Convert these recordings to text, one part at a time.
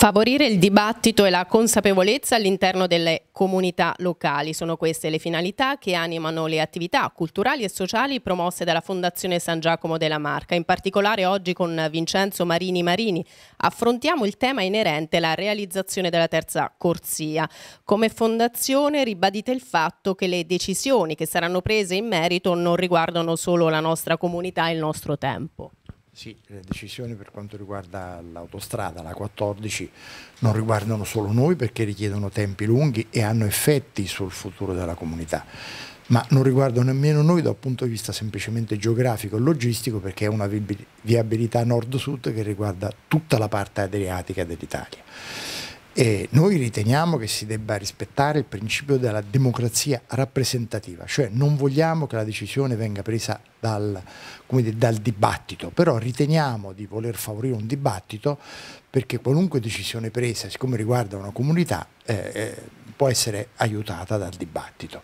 Favorire il dibattito e la consapevolezza all'interno delle comunità locali sono queste le finalità che animano le attività culturali e sociali promosse dalla Fondazione San Giacomo della Marca. In particolare oggi con Vincenzo Marini Marini affrontiamo il tema inerente alla realizzazione della terza corsia. Come fondazione ribadite il fatto che le decisioni che saranno prese in merito non riguardano solo la nostra comunità e il nostro tempo. Sì, le decisioni per quanto riguarda l'autostrada, la 14, non riguardano solo noi perché richiedono tempi lunghi e hanno effetti sul futuro della comunità, ma non riguardano nemmeno noi dal punto di vista semplicemente geografico e logistico perché è una viabilità nord-sud che riguarda tutta la parte adriatica dell'Italia. E noi riteniamo che si debba rispettare il principio della democrazia rappresentativa, cioè non vogliamo che la decisione venga presa dal, dire, dal dibattito, però riteniamo di voler favorire un dibattito perché qualunque decisione presa, siccome riguarda una comunità, eh, eh può essere aiutata dal dibattito.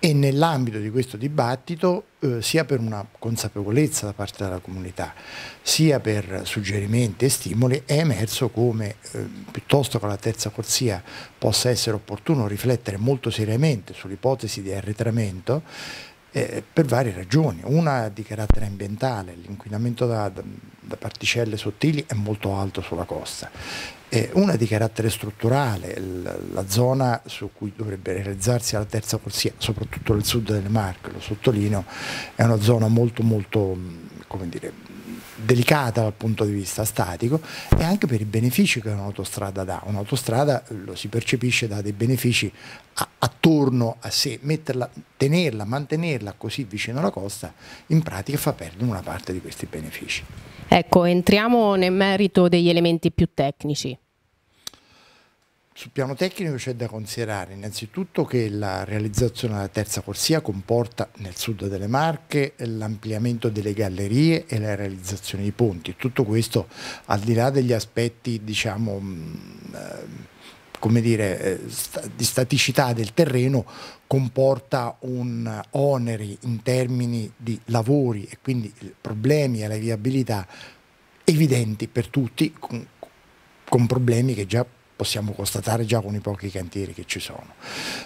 E nell'ambito di questo dibattito, eh, sia per una consapevolezza da parte della comunità, sia per suggerimenti e stimoli, è emerso come eh, piuttosto che la terza corsia possa essere opportuno riflettere molto seriamente sull'ipotesi di arretramento eh, per varie ragioni. Una di carattere ambientale, l'inquinamento da, da, da particelle sottili è molto alto sulla costa. Eh, una di carattere strutturale, l, la zona su cui dovrebbe realizzarsi la terza corsia, soprattutto nel sud delle Marche, lo sottolineo, è una zona molto molto, come dire, delicata dal punto di vista statico e anche per i benefici che un'autostrada dà. Un'autostrada lo si percepisce da dei benefici a, attorno a sé, Metterla, tenerla, mantenerla così vicino alla costa in pratica fa perdere una parte di questi benefici. Ecco, entriamo nel merito degli elementi più tecnici. Sul piano tecnico c'è da considerare innanzitutto che la realizzazione della terza corsia comporta nel sud delle Marche l'ampliamento delle gallerie e la realizzazione di ponti. Tutto questo al di là degli aspetti diciamo, mm, eh, come dire, eh, di staticità del terreno comporta un oneri in termini di lavori e quindi problemi alla viabilità evidenti per tutti con problemi che già possiamo constatare già con i pochi cantieri che ci sono.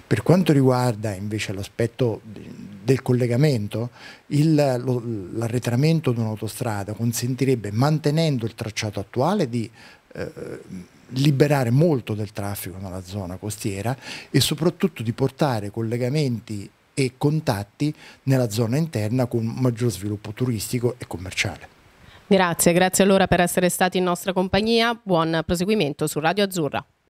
Per quanto riguarda invece l'aspetto del collegamento, l'arretramento di un'autostrada consentirebbe, mantenendo il tracciato attuale, di eh, liberare molto del traffico nella zona costiera e soprattutto di portare collegamenti e contatti nella zona interna con maggior sviluppo turistico e commerciale. Grazie, grazie allora per essere stati in nostra compagnia. Buon proseguimento su Radio Azzurra.